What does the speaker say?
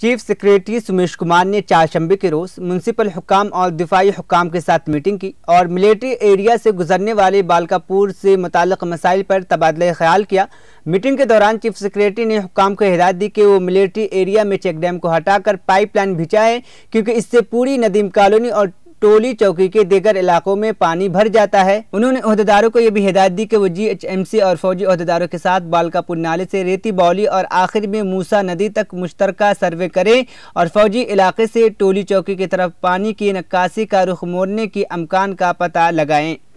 chief secretary Sumesh Kumar ने चारशंबे के रोज municipal हुकाम और दिफाई हुकाम के साथ मीटिंग की और मिलिट्री एरिया से गुजरने वाले बालकापुर से मुतल मसाइल पर तबादला ख्याल किया मीटिंग के दौरान चीफ सेक्रेटरी ने हुकाम को हिदायत दी कि वो मिलिट्री एरिया में चेक डैम को हटाकर पाइपलाइन लाइन भिजाएँ क्योंकि इससे पूरी नदीम कॉलोनी और टोली चौकी के देगर इलाकों में पानी भर जाता है उन्होंने अहदेदारों को यह भी हिदायत दी कि वो जीएचएमसी और फौजी अहदेदारों के साथ बालकापुर नाले से रेती बौली और आखिर में मूसा नदी तक मुश्तर सर्वे करें और फौजी इलाके से टोली चौकी की तरफ पानी की निकासी का रुख मोड़ने की अमकान का पता लगाएं